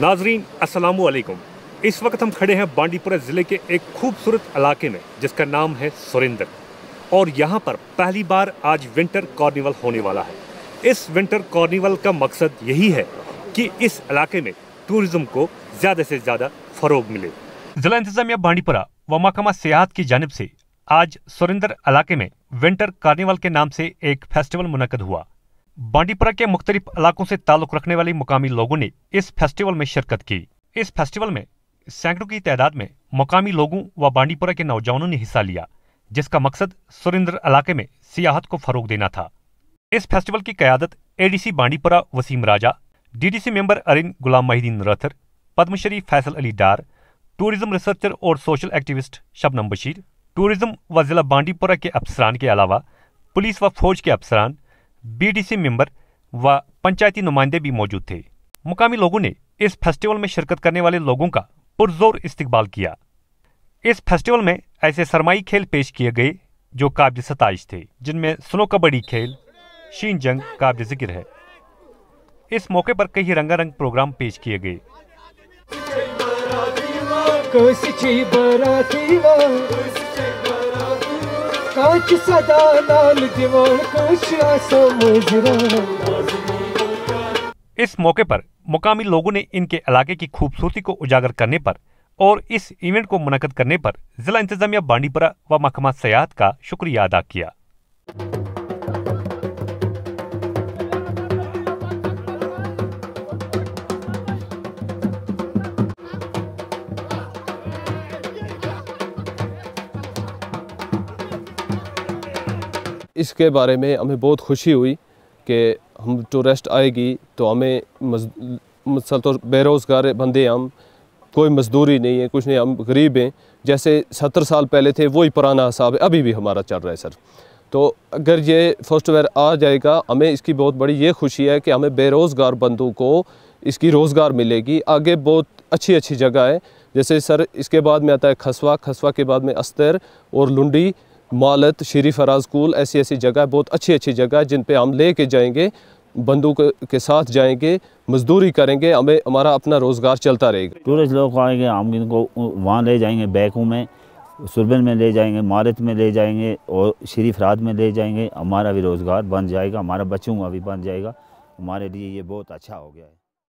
नाजरीन असलकुम इस वक्त हम खड़े हैं बांडीपुरा ज़िले के एक खूबसूरत इलाके में जिसका नाम है सुरेंद्र और यहाँ पर पहली बार आज विंटर कॉर्निवल होने वाला है इस विंटर कॉर्निवल का मकसद यही है कि इस इलाके में टूरिज़्म को ज़्यादा से ज़्यादा फ़रोग मिले ज़िला इंतज़ामिया बांडीपुरा व महकमा सियाहत की जानब से आज सुरेंद्र इलाके में विंटर कार्निवल के नाम से एक फेस्टिवल मुनद हुआ बांडीपुरा के मुख्तलिफ इलाकों से ताल्लुक रखने वाले मुकामी लोगों ने इस फेस्टिवल में शिरकत की इस फेस्टिवल में सैकड़ों की तादाद में मुकामी लोगों व बांडीपुरा के नौजवानों ने हिस्सा लिया जिसका मकसद सुरेंद्र इलाके में सियाहत को फरोग देना था इस फेस्टिवल की क्यादत ADC Bandipora Wasim Raja DDC member Arin Ghulam Mohiuddin Rather Padmashri Faisal Ali Dar tourism researcher और social activist Shabnam Bashir tourism व जिला बांडीपुरा के अफसरान के अलावा पुलिस व फौज के अफसरान बीडीसी मेंबर व पंचायती नुमाइंदे भी मौजूद थे मुकामी लोगों ने इस फेस्टिवल में शिरकत करने वाले लोगों का पुरजोर इस्तकबाल किया इस फेस्टिवल में ऐसे सरमाई खेल पेश किए गए जो काबिल सताइश थे जिनमें स्नो कबड्डी खेल शीन जंग काबिल जिक्र है इस मौके पर कई रंगारंग प्रोग्राम पेश किए गए कांच सदा नाल जीवन खुशियां मुजरा इस मौके पर मुकामी लोगों ने इनके इलाके की खूबसूरती को उजागर करने पर और इस इवेंट को मुनद करने पर जिला इंतजामिया बांडीपुरा व महकमा सयाद का शुक्रिया अदा किया इसके बारे में हमें बहुत खुशी हुई कि हम टूरिस्ट आएगी तो हमें मसल तो बेरोज़गार बंदे हम कोई मजदूरी नहीं है कुछ नहीं हम गरीब हैं जैसे सत्तर साल पहले थे वही पुराना हिसाब है अभी भी हमारा चल रहा है सर तो अगर ये फर्स्टवेयर आ जाएगा हमें इसकी बहुत बड़ी ये खुशी है कि हमें बेरोज़गार बंदों को इसकी रोज़गार मिलेगी आगे बहुत अच्छी अच्छी जगह है जैसे सर इसके बाद में आता है खसवा खसवा के बाद में अस्तर और लुंडी मालत शरीफ फराज कूल ऐसी ऐसी जगह बहुत अच्छी अच्छी जगह जिन पर हम ले के जाएंगे बंदूक के साथ जाएंगे मजदूरी करेंगे हमें हमारा अपना रोज़गार चलता रहेगा टूरिस्ट लोग आएंगे हम इनको वहाँ ले जाएंगे बैकों में सुरबन में ले जाएंगे मारत में ले जाएंगे और शरीफ रात में ले जाएंगे हमारा भी रोज़गार बन जाएगा हमारा बच्चों का भी बन जाएगा हमारे लिए ये बहुत अच्छा हो गया है